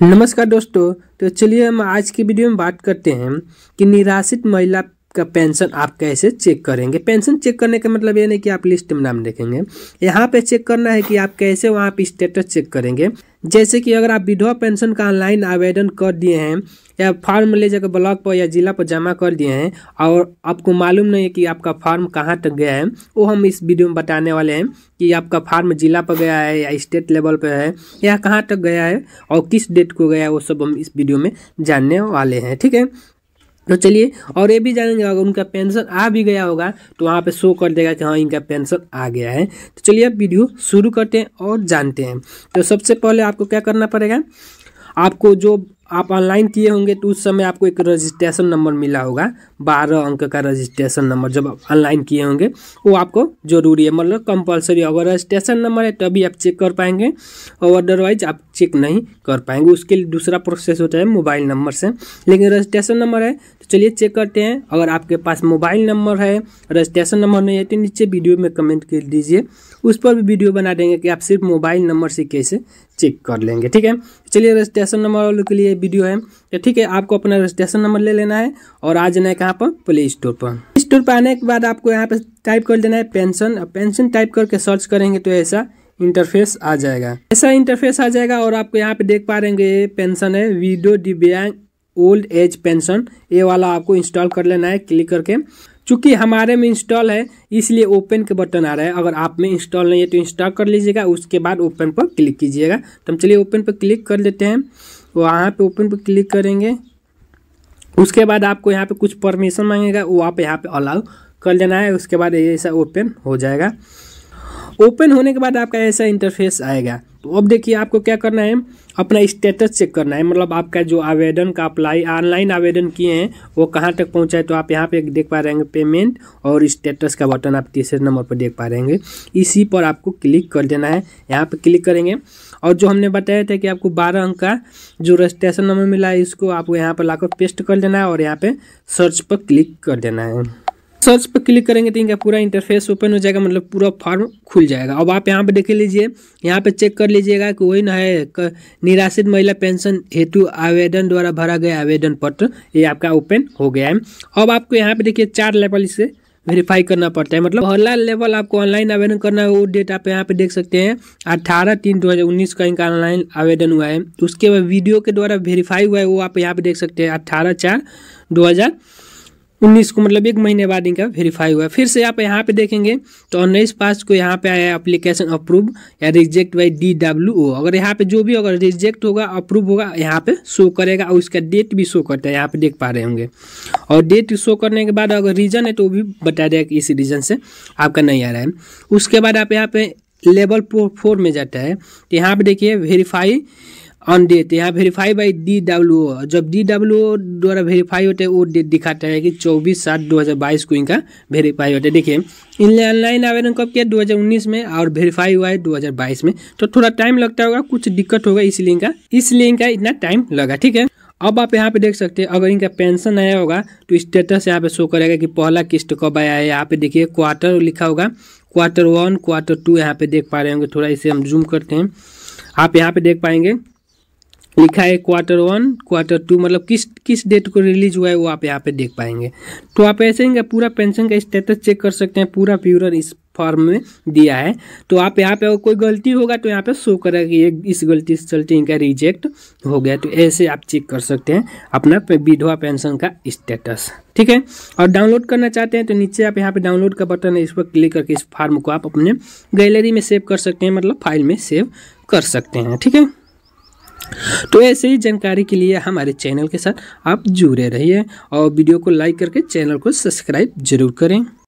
नमस्कार दोस्तों तो चलिए हम आज की वीडियो में बात करते हैं कि निराश्रित महिला आपका पेंशन आप कैसे चेक करेंगे पेंशन चेक करने का मतलब ये नहीं कि आप लिस्ट में नाम देखेंगे यहाँ पे चेक करना है कि आप कैसे वहाँ पे स्टेटस चेक करेंगे जैसे कि अगर आप विधवा पेंशन का ऑनलाइन आवेदन कर दिए हैं या फॉर्म ले जाकर ब्लॉक पर या जिला पर जमा कर दिए हैं और आपको मालूम नहीं है कि आपका फॉर्म कहाँ तक गया है वो हम इस वीडियो में बताने वाले हैं कि आपका फॉर्म जिला पर गया है या स्टेट लेवल पर है या कहाँ तक गया है और किस डेट को गया है वो सब हम इस वीडियो में जानने वाले हैं ठीक है तो चलिए और ये भी जानेंगे अगर उनका पेंशन आ भी गया होगा तो वहाँ पे शो कर देगा कि हाँ इनका पेंशन आ गया है तो चलिए अब वीडियो शुरू करते हैं और जानते हैं तो सबसे पहले आपको क्या करना पड़ेगा आपको जो आप ऑनलाइन किए होंगे तो उस समय आपको एक रजिस्ट्रेशन नंबर मिला होगा बारह अंक का रजिस्ट्रेशन नंबर जब आप ऑनलाइन किए होंगे वो आपको जरूरी है मतलब कंपलसरी अगर रजिस्ट्रेशन नंबर है तभी आप चेक कर पाएंगे और अदरवाइज आप चेक नहीं कर पाएंगे उसके लिए दूसरा प्रोसेस होता है मोबाइल नंबर से लेकिन रजिस्ट्रेशन नंबर है तो चलिए चेक करते हैं अगर आपके पास मोबाइल नंबर है रजिस्ट्रेशन नंबर नहीं है तो नीचे वीडियो में कमेंट कर दीजिए उस पर भी वीडियो बना देंगे कि आप सिर्फ मोबाइल नंबर से कैसे चेक कर लेंगे ठीक है चलिए रजिस्ट्रेशन नंबर वालों के लिए वीडियो है तो ठीक है आपको अपना रजिस्ट्रेशन नंबर ले लेना है और आ जाना है कहाँ पर प्ले स्टोर पर स्टोर पर आने के बाद आपको यहाँ पर टाइप कर देना है पेंशन पेंशन टाइप करके सर्च करेंगे तो ऐसा इंटरफेस आ जाएगा ऐसा इंटरफेस आ जाएगा और आपको यहाँ पे देख पा रहे हैं ये पेंशन है विडो दिव्यांग ओल्ड एज पेंशन ये वाला आपको इंस्टॉल कर लेना है क्लिक करके चूंकि हमारे में इंस्टॉल है इसलिए ओपन के बटन आ रहा है अगर आप में इंस्टॉल नहीं है तो इंस्टॉल कर लीजिएगा उसके बाद ओपन पर क्लिक कीजिएगा तो हम चलिए ओपन पर क्लिक कर लेते हैं वहाँ पे ओपन पर क्लिक करेंगे उसके बाद आपको यहाँ पे कुछ परमिशन मांगेगा वो आप यहाँ पे अलाउ कर लेना है उसके बाद ये ऐसा ओपन हो जाएगा ओपन होने के बाद आपका ऐसा इंटरफेस आएगा तो अब देखिए आपको क्या करना है अपना स्टेटस चेक करना है मतलब आपका जो आवेदन का अप्लाई ऑनलाइन आवेदन किए हैं वो कहाँ तक पहुँचा है तो आप यहाँ पे देख पा रहेंगे पेमेंट और स्टेटस का बटन आप तीसरे नंबर पर देख पा रहेंगे इसी पर आपको क्लिक कर देना है यहाँ पे क्लिक करेंगे और जो हमने बताया था कि आपको बारह अंक का जो रजिस्ट्रेशन नंबर मिला है इसको आपको यहाँ पर ला पेस्ट कर देना है और यहाँ पर सर्च पर क्लिक कर देना है सर्च पर क्लिक करेंगे तो इनका पूरा इंटरफेस ओपन हो जाएगा मतलब पूरा फॉर्म खुल जाएगा अब आप यहाँ पे देख लीजिए यहाँ पे चेक कर लीजिएगा कि वही ना है निराश्रित महिला पेंशन हेतु आवेदन द्वारा भरा गया आवेदन पत्र ये आपका ओपन हो गया है अब आपको यहाँ पे देखिए चार लेवल इसे वेरीफाई करना पड़ता है मतलब पहला लेवल आपको ऑनलाइन आवेदन करना है वो डेट आप यहाँ पे देख सकते हैं अठारह तीन दो हज़ार उन्नीस का इनका ऑनलाइन आवेदन हुआ है उसके बाद वीडियो के द्वारा वेरीफाई हुआ है वो आप यहाँ पे देख सकते हैं अट्ठारह चार दो हज़ार उन्नीस को मतलब एक महीने बाद इनका वेरीफाई हुआ फिर से आप यहाँ पे देखेंगे तो उन्नीस पास को यहाँ पे आया अप्लीकेशन अप्रूव या reject by D W O अगर यहाँ पे जो भी अगर रिजेक्ट होगा अप्रूव होगा यहाँ पे शो करेगा और उसका डेट भी शो करता है यहाँ पे देख पा रहे होंगे और डेट शो करने के बाद अगर रीज़न है तो वो भी बता देगा कि इस रीज़न से आपका नहीं आ रहा है उसके बाद आप यहाँ पे लेवल फोर में जाता है तो यहाँ पे देखिए वेरीफाई ऑन डेट यहाँ वेरीफाई बाई डी डब्ल्यू जब डी डब्ल्यू ओ द्वारा वेरीफाई होते हैं वो डेट दिखाता है कि 24 सात 2022 को इनका वेरीफाई होता है देखिए इनने ऑनलाइन आवेदन कब किया 2019 में और वेरीफाई हुआ है 2022 में तो थोड़ा टाइम लगता होगा कुछ दिक्कत होगा इसलिए इनका इसलिए इनका इतना टाइम लगा ठीक है अब आप यहाँ पे देख सकते हैं अगर इनका पेंशन आया होगा तो स्टेटस यहाँ पे शो करेगा कि पहला किस्त कब आया है यहाँ पे देखिए क्वार्टर लिखा होगा क्वार्टर वन क्वार्टर टू यहाँ पे देख पा रहे होंगे थोड़ा इसे हम जूम करते हैं आप यहाँ पे देख पाएंगे लिखा है क्वार्टर वन क्वार्टर टू मतलब किस किस डेट को रिलीज हुआ है वो आप यहाँ पे देख पाएंगे तो आप ऐसे ही पूरा पेंशन का स्टेटस चेक कर सकते हैं पूरा प्यूरन इस फॉर्म में दिया है तो आप यहाँ पे अगर कोई गलती होगा तो यहाँ पे शो करेगा कि ये इस गलती से चलते इनका रिजेक्ट हो गया तो ऐसे आप चेक कर सकते हैं अपना विधवा पेंशन का स्टेटस ठीक है और डाउनलोड करना चाहते हैं तो नीचे आप यहाँ पे डाउनलोड का बटन है इस पर क्लिक करके इस फार्म को आप अपने गैलरी में सेव कर सकते हैं मतलब फाइल में सेव कर सकते हैं ठीक है तो ऐसे ही जानकारी के लिए हमारे चैनल के साथ आप जुड़े रहिए और वीडियो को लाइक करके चैनल को सब्सक्राइब जरूर करें